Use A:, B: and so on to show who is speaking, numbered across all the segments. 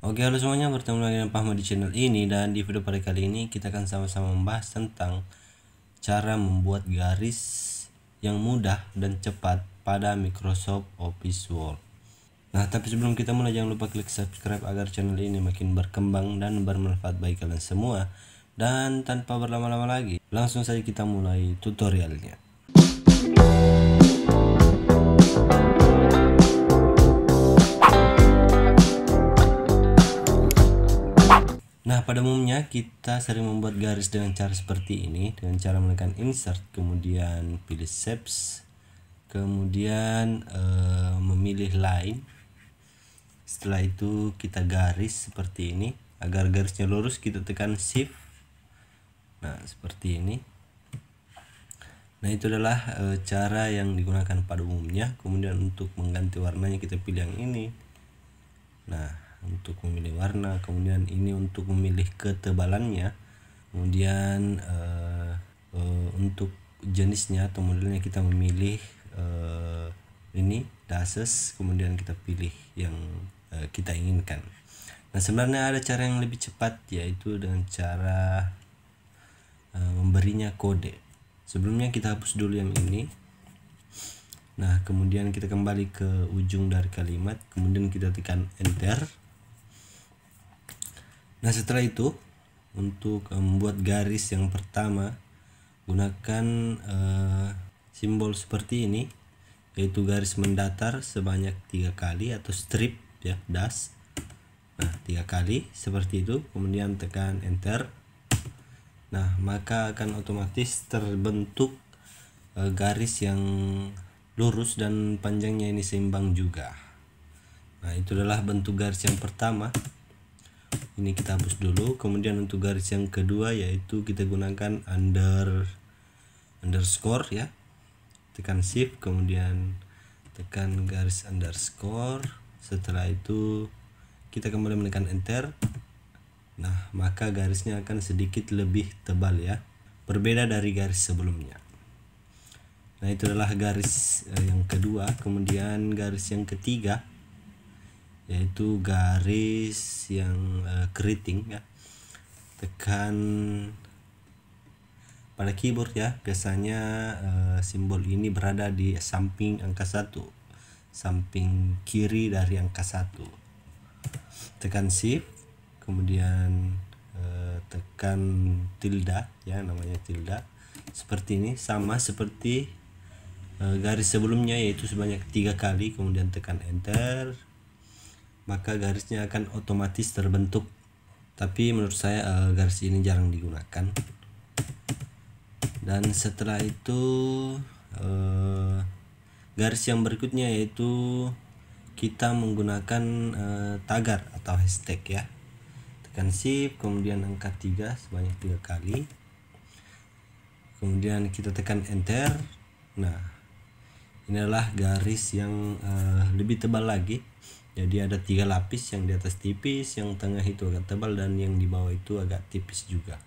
A: Oke halo semuanya bertemu lagi dengan Pak Ahmad di channel ini dan di video pada kali ini kita akan sama-sama membahas tentang cara membuat garis yang mudah dan cepat pada Microsoft Office Word. Nah tapi sebelum kita mulai jangan lupa klik subscribe agar channel ini makin berkembang dan bermanfaat bagi kalian semua dan tanpa berlama-lama lagi langsung saja kita mulai tutorialnya. Nah, pada umumnya kita sering membuat garis dengan cara seperti ini dengan cara menekan insert, kemudian pilih shapes, kemudian uh, memilih line. Setelah itu kita garis seperti ini. Agar garisnya lurus kita tekan shift. Nah, seperti ini. Nah, itu adalah e, cara yang digunakan pada umumnya. Kemudian untuk mengganti warnanya kita pilih yang ini. Nah, untuk memilih warna kemudian ini untuk memilih ketebalannya kemudian uh, uh, untuk jenisnya atau modelnya kita memilih uh, ini dasus kemudian kita pilih yang uh, kita inginkan nah sebenarnya ada cara yang lebih cepat yaitu dengan cara uh, memberinya kode sebelumnya kita hapus dulu yang ini nah kemudian kita kembali ke ujung dari kalimat kemudian kita tekan enter nah setelah itu untuk eh, membuat garis yang pertama gunakan uh, simbol seperti ini yaitu garis mendatar sebanyak tiga kali atau strip ya das nah tiga kali seperti itu kemudian tekan enter nah maka akan otomatis terbentuk uh, garis yang lurus dan panjangnya ini seimbang juga nah itu adalah bentuk garis yang pertama ini kita hapus dulu kemudian untuk garis yang kedua yaitu kita gunakan under underscore ya tekan shift kemudian tekan garis underscore setelah itu kita kembali menekan enter nah maka garisnya akan sedikit lebih tebal ya berbeda dari garis sebelumnya nah itu adalah garis eh, yang kedua kemudian garis yang ketiga yaitu garis yang eh, keriting ya tekan pada keyboard ya biasanya eh, simbol ini berada di samping angka satu samping kiri dari angka satu tekan shift kemudian eh, tekan tilda ya namanya tilda seperti ini sama seperti garis sebelumnya yaitu sebanyak tiga kali kemudian tekan enter maka garisnya akan otomatis terbentuk tapi menurut saya eh, garis ini jarang digunakan dan setelah itu eh, garis yang berikutnya yaitu kita menggunakan eh, tagar atau hashtag ya tekan shift kemudian angka 3 sebanyak tiga kali kemudian kita tekan enter nah inilah garis yang lebih tebal lagi jadi ada tiga lapis yang di atas tipis yang tengah itu agak tebal dan yang di bawah itu agak tipis juga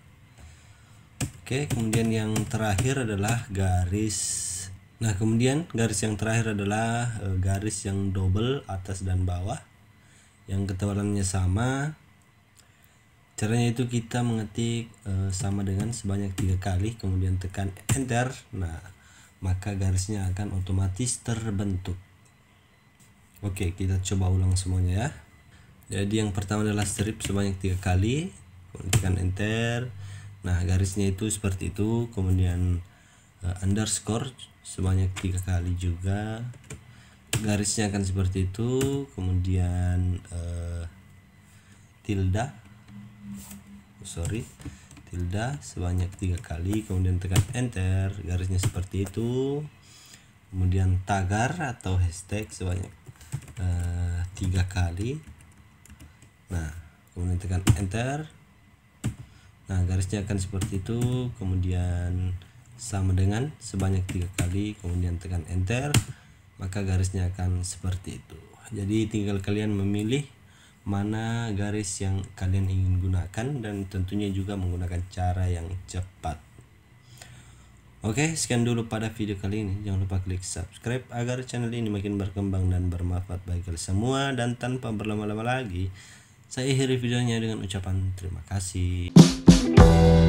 A: oke kemudian yang terakhir adalah garis nah kemudian garis yang terakhir adalah e, garis yang double atas dan bawah yang ketebalannya sama caranya itu kita mengetik e, sama dengan sebanyak tiga kali kemudian tekan enter nah maka garisnya akan otomatis terbentuk Oke kita coba ulang semuanya ya jadi yang pertama adalah strip sebanyak tiga kali kemudian enter nah garisnya itu seperti itu kemudian uh, underscore sebanyak tiga kali juga garisnya akan seperti itu kemudian uh, eh, tilda sorry tilda sebanyak tiga kali kemudian tekan enter garisnya seperti itu kemudian tagar atau hashtag sebanyak Eh, tiga kali nah kemudian tekan enter nah garisnya akan seperti itu kemudian sama dengan sebanyak tiga kali kemudian tekan enter maka garisnya akan seperti itu jadi tinggal kalian memilih mana garis yang kalian ingin gunakan dan tentunya juga menggunakan cara yang cepat Oke, sekian dulu pada video kali ini. Jangan lupa klik subscribe agar channel ini makin berkembang dan bermanfaat bagi kalian semua. Dan tanpa berlama-lama lagi, saya akhiri videonya dengan ucapan terima kasih.